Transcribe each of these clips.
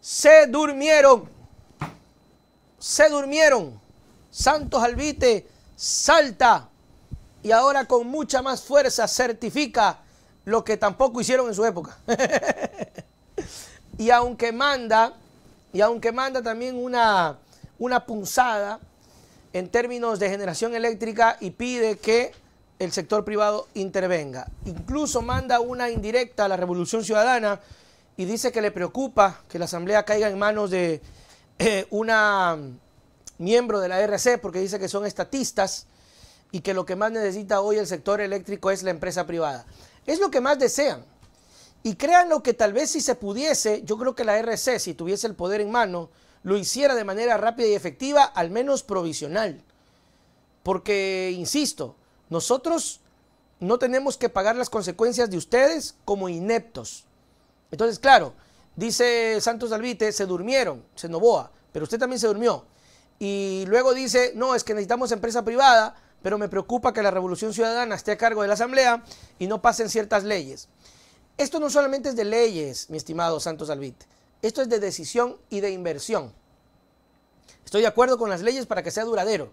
Se durmieron. Se durmieron. Santos Albite salta y ahora con mucha más fuerza certifica lo que tampoco hicieron en su época. y aunque manda, y aunque manda también una, una punzada en términos de generación eléctrica y pide que el sector privado intervenga. Incluso manda una indirecta a la Revolución Ciudadana y dice que le preocupa que la Asamblea caiga en manos de un eh, una miembro de la RC, porque dice que son estatistas y que lo que más necesita hoy el sector eléctrico es la empresa privada. Es lo que más desean. Y lo que tal vez si se pudiese, yo creo que la RC, si tuviese el poder en mano, lo hiciera de manera rápida y efectiva, al menos provisional. Porque, insisto, nosotros no tenemos que pagar las consecuencias de ustedes como ineptos. Entonces, claro, dice Santos Alvite, se durmieron, se novoa, pero usted también se durmió. Y luego dice, no, es que necesitamos empresa privada, pero me preocupa que la Revolución Ciudadana esté a cargo de la Asamblea y no pasen ciertas leyes. Esto no solamente es de leyes, mi estimado Santos Alvite, esto es de decisión y de inversión. Estoy de acuerdo con las leyes para que sea duradero.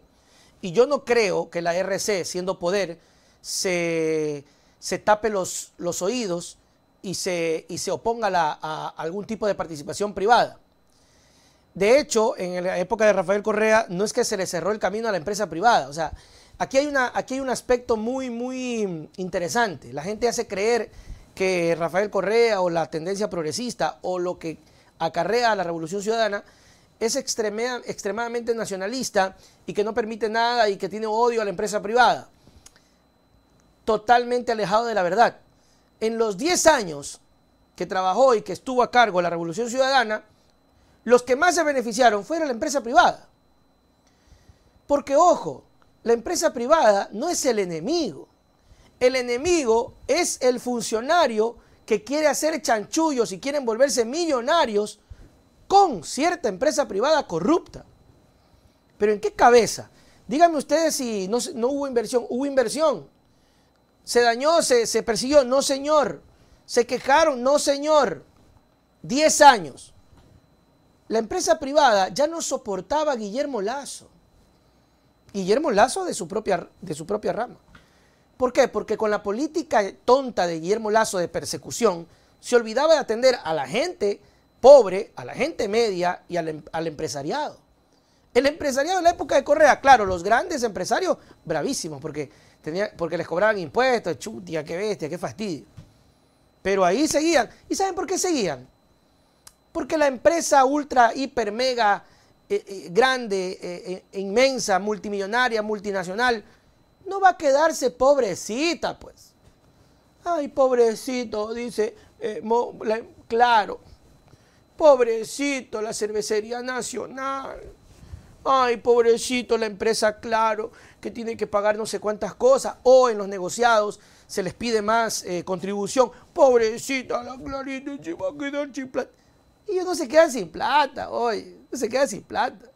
Y yo no creo que la RC, siendo poder, se, tape los, los oídos y se, y se oponga a algún tipo de participación privada. De hecho, en la época de Rafael Correa no es que se le cerró el camino a la empresa privada. O sea, aquí hay, una, aquí hay un aspecto muy, muy interesante. La gente hace creer que Rafael Correa o la tendencia progresista o lo que acarrea a la Revolución Ciudadana es extremadamente nacionalista y que no permite nada y que tiene odio a la empresa privada. Totalmente alejado de la verdad en los 10 años que trabajó y que estuvo a cargo de la Revolución Ciudadana, los que más se beneficiaron fueron la empresa privada. Porque, ojo, la empresa privada no es el enemigo. El enemigo es el funcionario que quiere hacer chanchullos y quiere volverse millonarios con cierta empresa privada corrupta. Pero ¿en qué cabeza? Díganme ustedes si no hubo inversión. Hubo inversión se dañó, se, persiguió, no señor. Se quejaron, no señor. Diez años. La empresa privada ya no soportaba a Guillermo Lazo. Guillermo Lazo de su, propia, de su propia rama. ¿Por qué? Porque con la política tonta de Guillermo Lazo de persecución, se olvidaba de atender a la gente pobre, a la gente media y al, em, al empresariado. El empresariado en la época de Correa, claro, los grandes empresarios, bravísimos, porque porque les cobraban impuestos, chutia, qué bestia, qué fastidio. Pero ahí seguían. ¿Y saben por qué seguían? Porque la empresa ultra, hiper, mega, eh, eh, grande, eh, inmensa, multimillonaria, multinacional, no va a quedarse pobrecita, pues. Ay, pobrecito, dice, claro, pobrecito, la cervecería nacional ay, pobrecito la empresa, claro, que tiene que pagar no sé cuántas cosas, o en los negociados se les pide más eh, contribución, pobrecita la Clarita se va a quedar sin plata. Ellos no se quedan sin plata, hoy. no se quedan sin plata.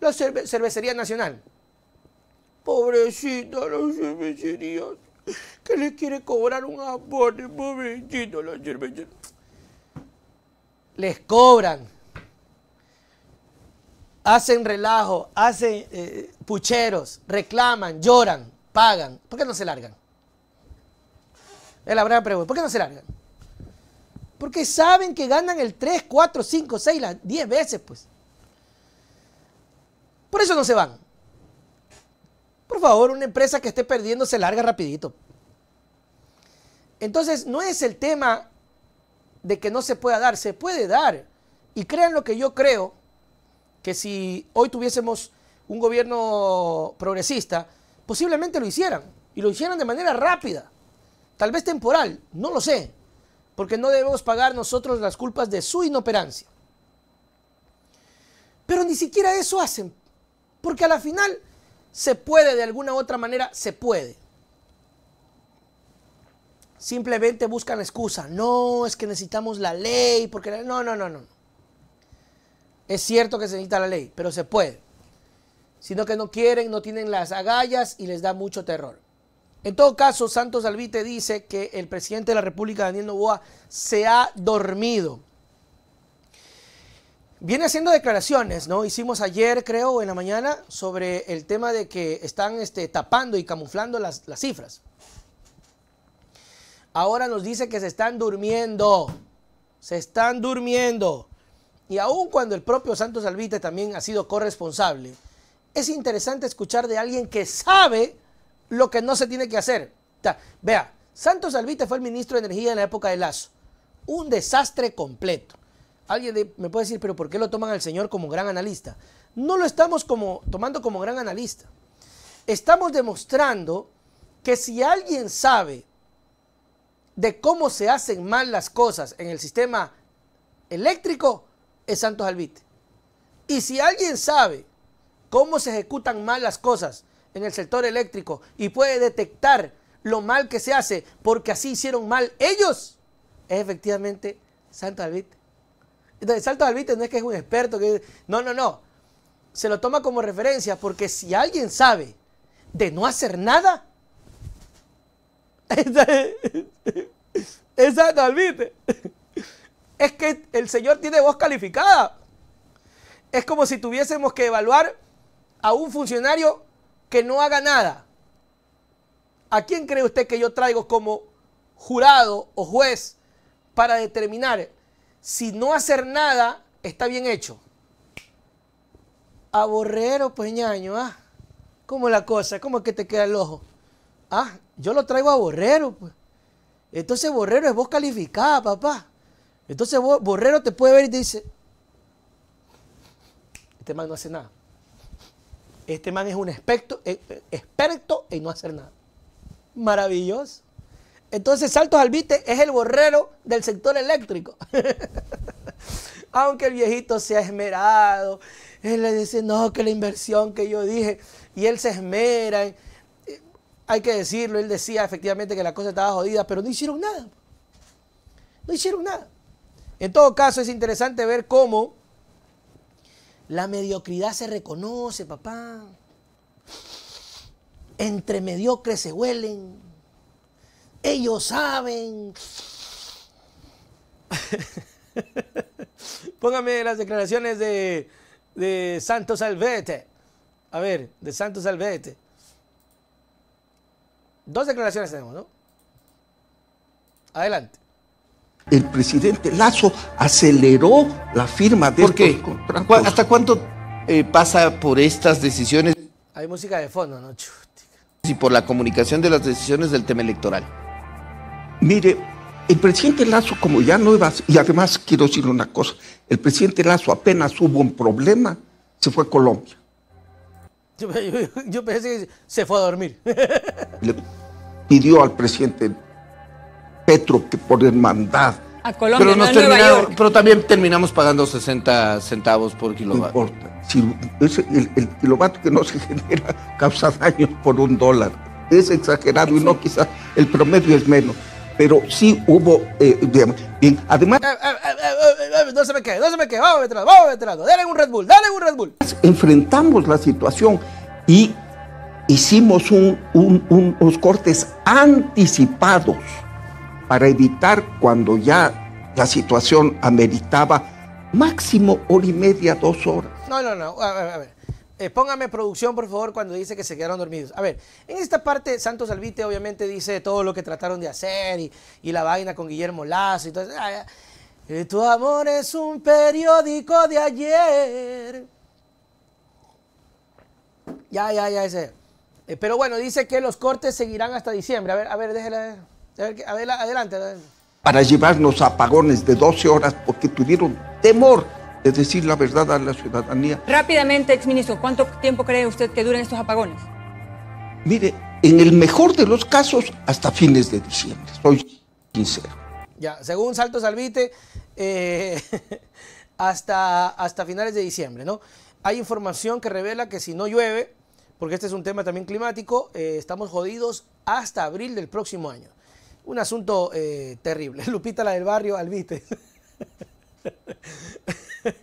La cervecería nacional, pobrecito la cervecería, que les quiere cobrar un aporte, pobrecito la cervecería. Les cobran hacen relajo, hacen eh, pucheros, reclaman, lloran, pagan. ¿Por qué no se largan? Es la primera pregunta. ¿Por qué no se largan? Porque saben que ganan el 3, 4, 5, 6, 10 veces, pues. Por eso no se van. Por favor, una empresa que esté perdiendo se larga rapidito. Entonces, no es el tema de que no se pueda dar, se puede dar. Y crean lo que yo creo, que si hoy tuviésemos un gobierno progresista, posiblemente lo hicieran, y lo hicieran de manera rápida, tal vez temporal, no lo sé, porque no debemos pagar nosotros las culpas de su inoperancia. Pero ni siquiera eso hacen, porque a la final se puede, de alguna u otra manera, se puede. Simplemente buscan excusa. No, es que necesitamos la ley, porque... No, no, no, no. Es cierto que se necesita la ley, pero se puede. Sino que no quieren, no tienen las agallas y les da mucho terror. En todo caso, Santos Alvite dice que el presidente de la República, Daniel Novoa, se ha dormido. Viene haciendo declaraciones, ¿no? Hicimos ayer, creo, en la mañana, sobre el tema de que están este, tapando y camuflando las, las cifras. Ahora nos dice que se están durmiendo. Se están durmiendo y aun cuando el propio Santos Alvite también ha sido corresponsable, es interesante escuchar de alguien que sabe lo que no se tiene que hacer. vea, Santos Alvite fue el ministro de Energía en la época de Lazo. Un desastre completo. Alguien me puede decir, pero ¿por qué lo toman al señor como gran analista? No lo estamos como, tomando como gran analista. Estamos demostrando que si alguien sabe de cómo se hacen mal las cosas en el sistema eléctrico, es Santos Alvite. Y si alguien sabe cómo se ejecutan mal las cosas en el sector eléctrico y puede detectar lo mal que se hace porque así hicieron mal ellos, es efectivamente Santos Alvite. Entonces, Santos Alvite no es que es un experto, que no, no, no. Se lo toma como referencia porque si alguien sabe de no hacer nada, es Santos Alvite es que el Señor tiene voz calificada. Es como si tuviésemos que evaluar a un funcionario que no haga nada. ¿A quién cree usted que yo traigo como jurado o juez para determinar si no hacer nada está bien hecho? A Borrero, pues ñaño, ¿ah? ¿Cómo la cosa? ¿Cómo es que te queda el ojo? Ah, yo lo traigo a Borrero, pues. Entonces Borrero es voz calificada, papá. Entonces Borrero te puede ver y dice, este man no hace nada. Este man es un experto, eh, eh, experto en no hacer nada. Maravilloso. Entonces Saltos Albite es el borrero del sector eléctrico. Aunque el viejito se ha esmerado, él le dice, no, que la inversión que yo dije, y él se esmera. Eh, hay que decirlo, él decía efectivamente que la cosa estaba jodida, pero no hicieron nada. No hicieron nada. En todo caso, es interesante ver cómo la mediocridad se reconoce, papá. Entre mediocres se huelen. Ellos saben. Póngame las declaraciones de, de Santos alvete A ver, de Santos alvete Dos declaraciones tenemos, ¿no? Adelante el presidente Lazo aceleró la firma de ¿Por ¿Hasta cuánto eh, pasa por estas decisiones? Hay música de fondo, ¿no? Y por la comunicación de las decisiones del tema electoral. Mire, el presidente Lazo, como ya no iba, y además quiero decir una cosa, el presidente Lazo apenas hubo un problema, se fue a Colombia. Yo, pensé que se fue a dormir. Le pidió al presidente Petro que por hermandad. pero, también terminamos pagando 60 centavos por kilovatio. importa. Si el, el, kilovatio que no se genera causa daño por un dólar. Es exagerado y no quizás el promedio es menos. Pero sí hubo, además... No se me quede, no se me quede, vamos detrás, vamos detrás, dale un Red Bull, dale un Red Bull. Enfrentamos la situación y hicimos unos cortes anticipados para evitar cuando ya la situación ameritaba máximo hora y media, dos horas. No, no, no, a ver, a ver. Eh, póngame producción, por favor, cuando dice que se quedaron dormidos. A ver, en esta parte, Santos Alvite obviamente dice todo lo que trataron de hacer y, la vaina con Guillermo Lazo y todo eso. Ah, eh, tu amor es un periódico de ayer. Ya, ya, ya, ese. Eh, pero bueno, dice que los cortes seguirán hasta diciembre. A ver, a ver, déjela adelante, Para llevarnos apagones de 12 horas porque tuvieron temor de decir la verdad a la ciudadanía. Rápidamente, ex ministro, ¿cuánto tiempo cree usted que duren estos apagones? Mire, en el mejor de los casos, hasta fines de diciembre. Soy sincero. Ya, según Salto Salvite, eh, hasta, hasta finales de diciembre, ¿no? Hay información que revela que si no llueve, porque este es un tema también climático, eh, estamos jodidos hasta abril del próximo año. Un asunto eh, terrible. Lupita, la del barrio, Alviste.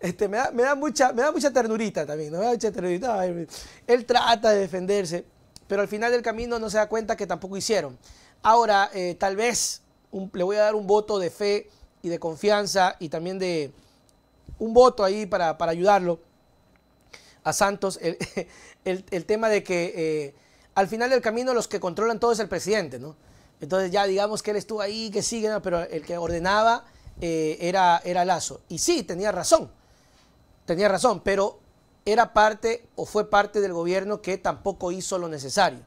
Este, me, da, mucha, me da mucha ternurita también, él trata de defenderse, pero al final del camino no se da cuenta que tampoco hicieron. Ahora, eh, tal vez le voy a dar un voto de fe y de confianza y también de un voto ahí para, ayudarlo a Santos. El, tema de que eh, al final del camino los que controlan todo es el presidente, ¿no? Entonces ya digamos que él estuvo ahí, que sigue, pero el que ordenaba eh, era, era Lazo. Y sí, tenía razón, tenía razón, pero era parte o fue parte del gobierno que tampoco hizo lo necesario.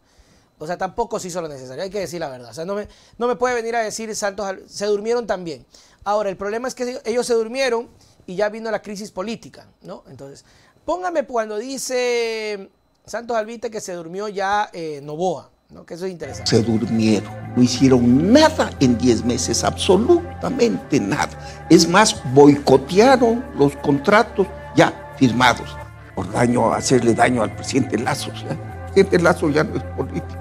O sea, tampoco se hizo lo necesario, hay que decir la verdad. O sea, no me, no me puede venir a decir Santos, se durmieron también. Ahora, el problema es que ellos se durmieron y ya vino la crisis política, ¿no? Entonces, póngame cuando dice Santos Alvite que se durmió ya eh, Novoa que eso interesante. Se durmieron, no hicieron nada en 10 meses, absolutamente nada. Es más, boicotearon los contratos ya firmados por daño, hacerle daño al presidente Lazo. ¿eh? el presidente Lazo ya no es político.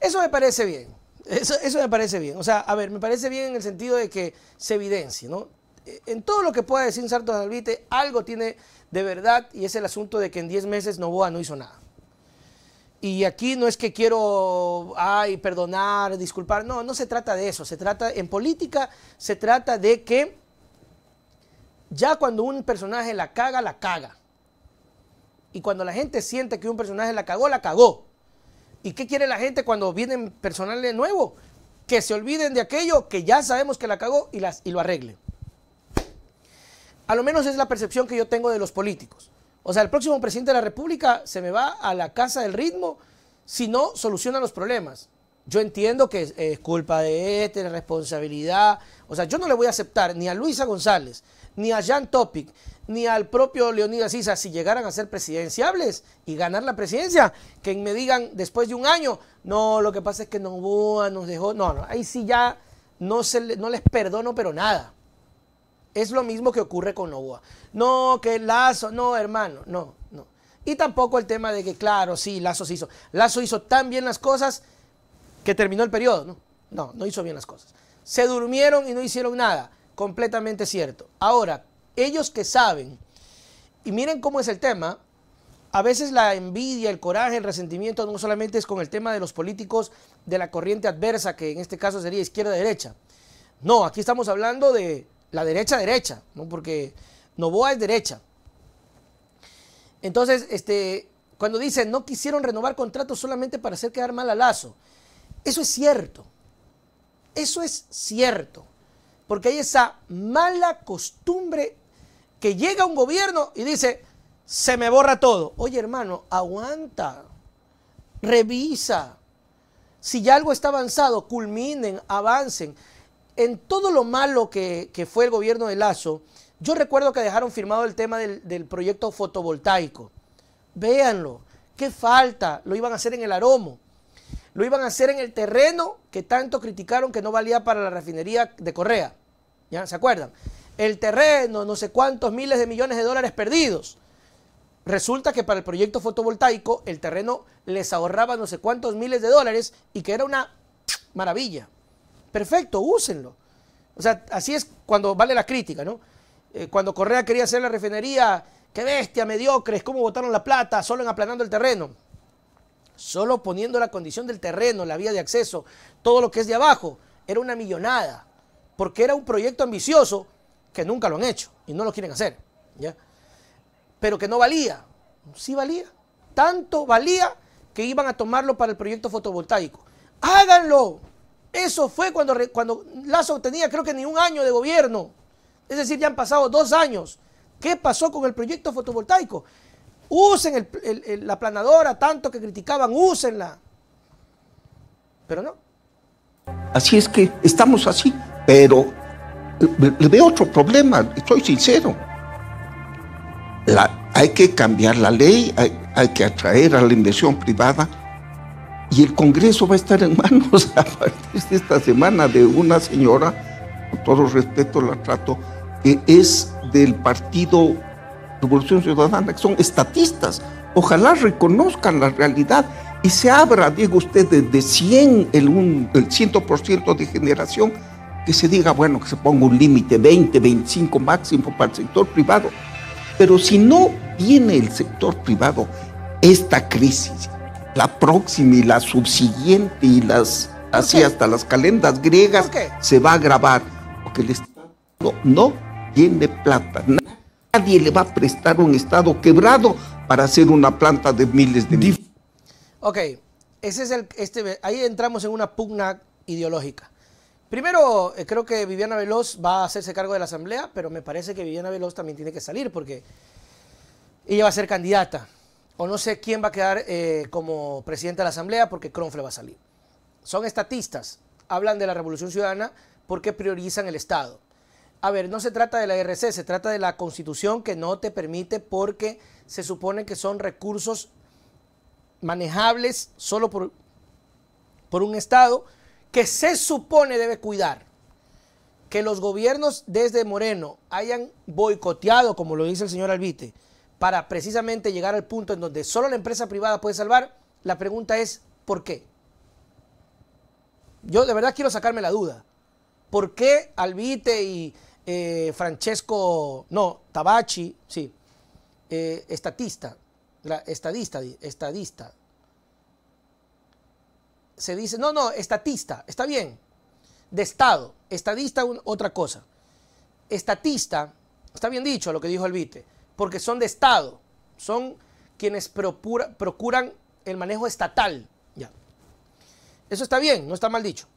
Eso me parece bien. Eso, me parece bien. O sea, a ver, me parece bien en el sentido de que se evidencie, ¿no? E, en todo lo que pueda decir Sartos Alvite, algo tiene de verdad y es el asunto de que en 10 meses Novoa no hizo nada. Y aquí no es que quiero, ay, perdonar, disculpar, no, no se trata de eso, se trata, en política se trata de que ya cuando un personaje la caga, la caga. Y cuando la gente siente que un personaje la cagó, la cagó. ¿Y qué quiere la gente cuando vienen personal de nuevo? Que se olviden de aquello que ya sabemos que la cagó y, las, y lo arregle. A lo menos es la percepción que yo tengo de los políticos. O sea, el próximo presidente de la República se me va a la casa del ritmo si no soluciona los problemas. Yo entiendo que es, culpa de este, responsabilidad. O sea, yo no le voy a aceptar ni a Luisa González, ni a Jan Topic, ni al propio Leonidas Isa, si llegaran a ser presidenciables y ganar la presidencia, que me digan después de un año, no, lo que pasa es que hubo, nos dejó. No, no, ahí sí ya no, se, no les perdono, pero nada. Es lo mismo que ocurre con Novoa. No, que Lazo, no, hermano, no, no. Y tampoco el tema de que, claro, sí, Lazo se hizo. Lazo hizo tan bien las cosas que terminó el periodo, ¿no? No, no hizo bien las cosas. Se durmieron y no hicieron nada. Completamente cierto. Ahora, ellos que saben, y miren cómo es el tema, a veces la envidia, el coraje, el resentimiento no solamente es con el tema de los políticos de la corriente adversa, que en este caso sería izquierda-derecha. No, aquí estamos hablando de la derecha derecha, ¿no? Porque Novoa es derecha. Entonces, este, cuando dicen no quisieron renovar contratos solamente para hacer quedar mal a Lazo, eso es cierto. Eso es cierto. Porque hay esa mala costumbre que llega un gobierno y dice, se me borra todo. Oye, hermano, aguanta, revisa. Si ya algo está avanzado, culminen, avancen en todo lo malo que, fue el gobierno de Lazo, yo recuerdo que dejaron firmado el tema del, proyecto fotovoltaico. Véanlo, qué falta, lo iban a hacer en el aromo, lo iban a hacer en el terreno que tanto criticaron que no valía para la refinería de Correa. ¿Ya se acuerdan? El terreno, no sé cuántos miles de millones de dólares perdidos. Resulta que para el proyecto fotovoltaico el terreno les ahorraba no sé cuántos miles de dólares y que era una maravilla perfecto, úsenlo. O sea, así es cuando vale la crítica, ¿no? Eh, cuando Correa quería hacer la refinería, qué bestia, mediocres, cómo botaron la plata, solo en aplanando el terreno. Solo poniendo la condición del terreno, la vía de acceso, todo lo que es de abajo, era una millonada, porque era un proyecto ambicioso que nunca lo han hecho y no lo quieren hacer, ¿ya? Pero que no valía, sí valía, tanto valía que iban a tomarlo para el proyecto fotovoltaico. ¡Háganlo! Eso fue cuando, cuando Lazo tenía creo que ni un año de gobierno. Es decir, ya han pasado dos años. ¿Qué pasó con el proyecto fotovoltaico? Usen la planadora, tanto que criticaban, úsenla. Pero no. Así es que estamos así, pero le veo otro problema, estoy sincero. hay que cambiar la ley, hay, hay que atraer a la inversión privada y el Congreso va a estar en manos a partir de esta semana de una señora, con todo respeto la trato, que es del partido Revolución Ciudadana, que son estatistas. Ojalá reconozcan la realidad y se abra, digo usted, desde 100, el, un, el 100% de generación, que se diga, bueno, que se ponga un límite, 20, 25 máximo para el sector privado. Pero si no tiene el sector privado, esta crisis, la próxima y la subsiguiente y las así hasta las calendas griegas se va a grabar. Porque el Estado no tiene plata. Nadie le va a prestar un Estado quebrado para hacer una planta de miles de mil. Ok, ese es el, este, ahí entramos en una pugna ideológica. Primero, eh, creo que Viviana Veloz va a hacerse cargo de la Asamblea, pero me parece que Viviana Veloz también tiene que salir porque ella va a ser candidata o no sé quién va a quedar eh, como presidente de la Asamblea porque Cronfle va a salir. Son estatistas, hablan de la Revolución Ciudadana porque priorizan el Estado. A ver, no se trata de la RC, se trata de la Constitución que no te permite porque se supone que son recursos manejables solo por, por un Estado que se supone debe cuidar. Que los gobiernos desde Moreno hayan boicoteado, como lo dice el señor Albite, para precisamente llegar al punto en donde solo la empresa privada puede salvar, la pregunta es ¿por qué? Yo de verdad quiero sacarme la duda. ¿Por qué Albite y eh, Francesco, no, Tabachi, sí, eh, estatista, estadista, estadista, se dice, no, no, estatista, está bien, de Estado, estadista otra cosa, estatista, está bien dicho lo que dijo Albite, porque son de Estado, son quienes procura, procuran el manejo estatal. Ya. Eso está bien, no está mal dicho.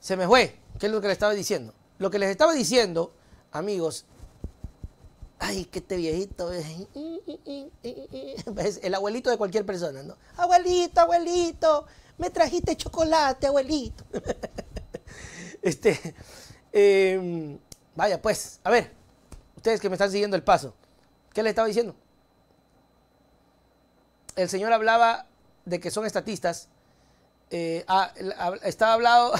Se me fue, ¿qué es lo que les estaba diciendo? Lo que les estaba diciendo, amigos, ay, que este viejito es el abuelito de cualquier persona, ¿no? Abuelito, abuelito, me trajiste chocolate, abuelito. este, em, vaya, pues, a ver, ustedes que me están siguiendo el paso, ¿qué le estaba diciendo? El Señor hablaba de que son estatistas. Eh, ah, estaba hablando,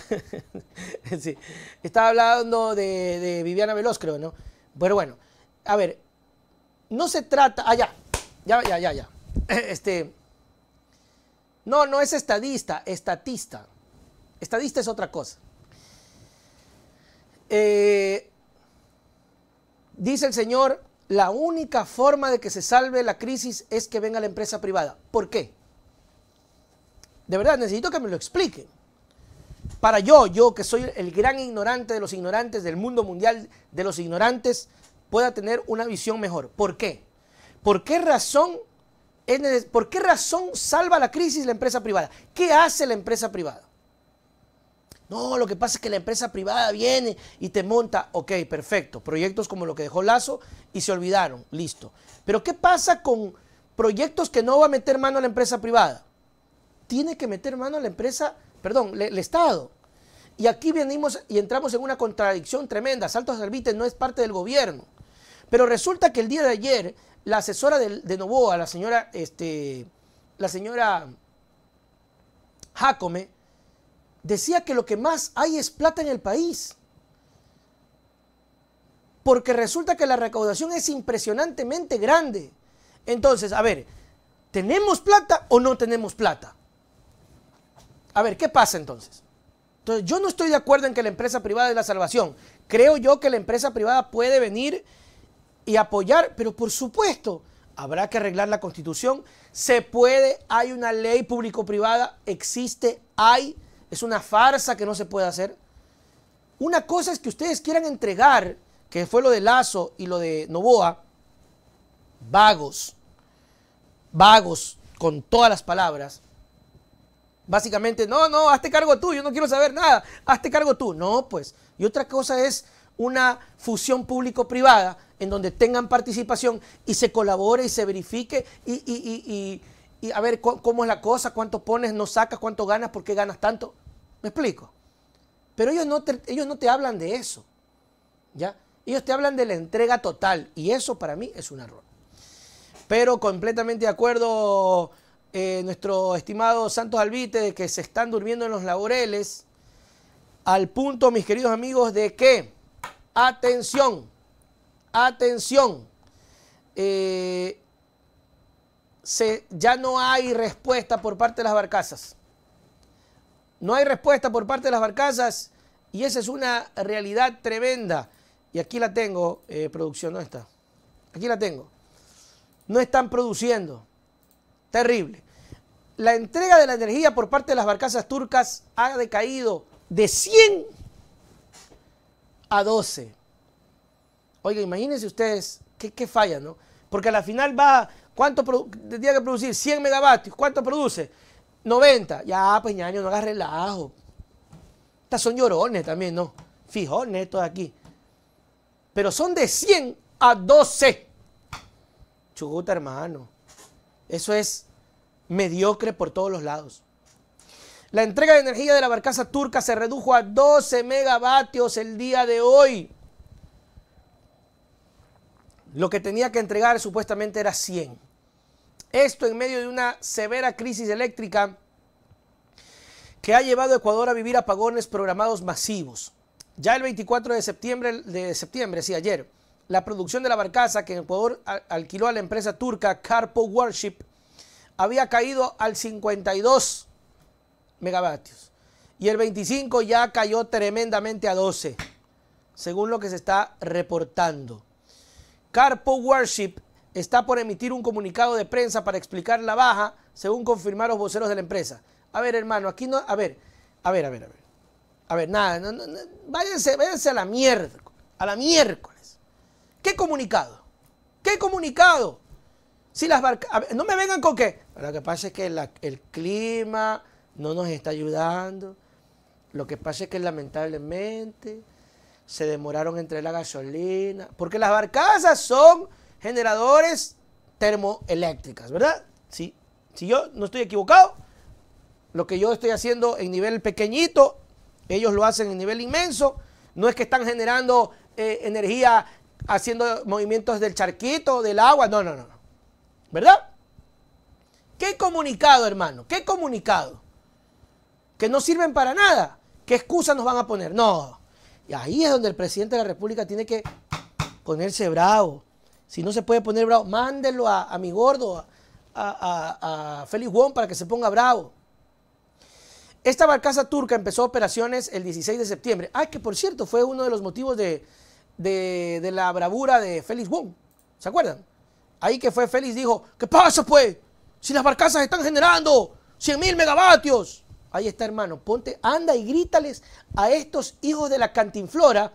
estaba hablando de, Viviana Veloz, creo, ¿no? Pero bueno, a ver, no se trata, ah, ya, ya, ya, ya, ya, este, no, no es estadista, estatista, estadista es otra cosa. Eh, Dice el señor, la única forma de que se salve la crisis es que venga la empresa privada. ¿Por qué? De verdad, necesito que me lo expliquen. Para yo, yo que soy el gran ignorante de los ignorantes del mundo mundial, de los ignorantes, pueda tener una visión mejor. ¿Por qué? ¿Por qué razón, ¿por qué razón salva la crisis la empresa privada? ¿Qué hace la empresa privada? No, lo que pasa es que la empresa privada viene y te monta. Ok, perfecto. Proyectos como lo que dejó Lazo y se olvidaron. Listo. Pero ¿qué pasa con proyectos que no va a meter mano a la empresa privada? Tiene que meter mano a la empresa, perdón, el Estado. Y aquí venimos y entramos en una contradicción tremenda. Saltos Servite no es parte del gobierno. Pero resulta que el día de ayer, la asesora de, de Novoa, la señora, este, la señora Jacome, decía que lo que más hay es plata en el país. Porque resulta que la recaudación es impresionantemente grande. Entonces, a ver, ¿tenemos plata o no tenemos plata? A ver, ¿qué pasa entonces? Entonces, yo no estoy de acuerdo en que la empresa privada es la salvación. Creo yo que la empresa privada puede venir y apoyar, pero por supuesto, habrá que arreglar la constitución. Se puede, hay una ley público-privada, existe, hay es una farsa que no se puede hacer. Una cosa es que ustedes quieran entregar, que fue lo de Lazo y lo de Novoa, vagos, vagos con todas las palabras. Básicamente, no, no, hazte cargo tú, yo no quiero saber nada, hazte cargo tú. No, pues. Y otra cosa es una fusión público-privada en donde tengan participación y se colabore y se verifique y, y a ver cómo es la cosa, cuánto pones, no sacas, cuánto ganas, por qué ganas tanto. ¿Me explico? Pero ellos no te, ellos no te hablan de eso. ¿Ya? Ellos te hablan de la entrega total y eso para mí es un error. Pero completamente de acuerdo eh, nuestro estimado Santos Albite de que se están durmiendo en los laureles al punto, mis queridos amigos, de que, atención, atención, eh, se, ya no hay respuesta por parte de las barcazas. No hay respuesta por parte de las barcazas y esa es una realidad tremenda. Y aquí la tengo, eh, producción, no está. Aquí la tengo. No están produciendo. Terrible. La entrega de la energía por parte de las barcazas turcas ha decaído de 100 a 12. Oiga, imagínense ustedes qué, qué falla, ¿no? Porque a la final va, ¿cuánto tendría que producir? 100 megavatios. ¿Cuánto produce? 90. Ya, pues ñaño, no hagas relajo. Estas son llorones también, ¿no? Fijones estos de aquí. Pero son de 100 a 12. Chuguta, hermano. Eso es mediocre por todos los lados. La entrega de energía de la barcaza turca se redujo a 12 megavatios el día de hoy. Lo que tenía que entregar supuestamente era 100. Esto en medio de una severa crisis eléctrica que ha llevado a Ecuador a vivir apagones programados masivos. Ya el 24 de septiembre, de septiembre, sí, ayer, la producción de la barcaza que en Ecuador alquiló a la empresa turca Carpo Warship había caído al 52 megavatios y el 25 ya cayó tremendamente a 12, según lo que se está reportando. Carpo Warship está por emitir un comunicado de prensa para explicar la baja, según confirmaron los voceros de la empresa. A ver, hermano, aquí no. A ver, a ver, a ver, a ver. A ver, nada, váyanse, váyanse a la mierda, a la miércoles. ¿Qué comunicado? ¿Qué comunicado? Si las barcas. No me vengan con qué. Lo que pasa es que el clima no nos está ayudando. Lo que pasa es que lamentablemente se demoraron entre la gasolina. Porque las barcazas son generadores termoeléctricas, ¿verdad? Sí. Si yo no estoy equivocado, lo que yo estoy haciendo en nivel pequeñito, ellos lo hacen en nivel inmenso. No es que están generando eh, energía haciendo movimientos del charquito, del agua, no, no, no. ¿Verdad? ¿Qué comunicado, hermano? ¿Qué comunicado? Que no sirven para nada. ¿Qué excusa nos van a poner? No. Y ahí es donde el presidente de la República tiene que ponerse bravo si no se puede poner bravo, mándelo a, mi gordo, a, Félix Wong para que se ponga bravo. Esta barcaza turca empezó operaciones el 16 de septiembre. Ah, que por cierto fue uno de los motivos de, la bravura de Félix Wong. ¿Se acuerdan? Ahí que fue Félix dijo, ¿qué pasa pues? Si las barcazas están generando 100 mil megavatios. Ahí está hermano, ponte, anda y grítales a estos hijos de la cantinflora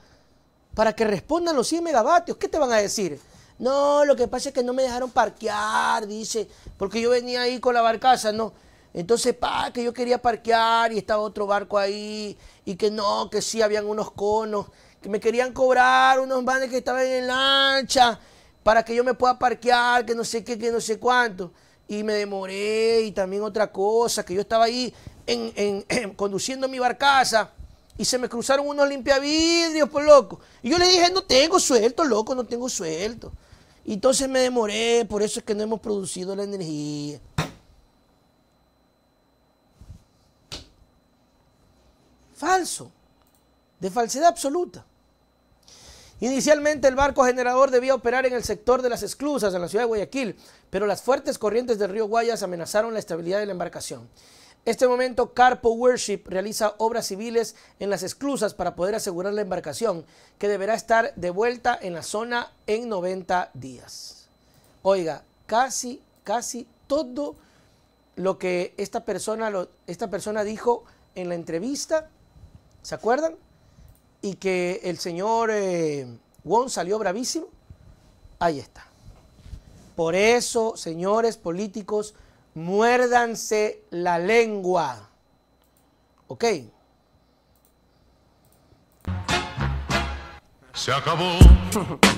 para que respondan los 100 megavatios. ¿Qué te van a decir? No, lo que pasa es que no me dejaron parquear, dice, porque yo venía ahí con la barcaza, ¿no? Entonces, pa, que yo quería parquear y estaba otro barco ahí y que no, que sí, habían unos conos, que me querían cobrar unos manes que estaban en lancha para que yo me pueda parquear, que no sé qué, que no sé cuánto. Y me demoré y también otra cosa, que yo estaba ahí en, conduciendo mi barcaza y se me cruzaron unos limpiavidrios, por pues, loco. Y yo le dije, no tengo suelto, loco, no tengo suelto. Y entonces me demoré, por eso es que no hemos producido la energía. Falso, de falsedad absoluta. Inicialmente el barco generador debía operar en el sector de las esclusas en la ciudad de Guayaquil, pero las fuertes corrientes del río Guayas amenazaron la estabilidad de la embarcación. Este momento Carpo Worship realiza obras civiles en las esclusas para poder asegurar la embarcación que deberá estar de vuelta en la zona en 90 días. Oiga, casi, casi todo lo que esta persona, esta persona dijo en la entrevista, ¿se acuerdan? Y que el señor eh, Wong salió bravísimo. Ahí está. Por eso, señores políticos, muérdanse la lengua. ¿Ok? Se acabó.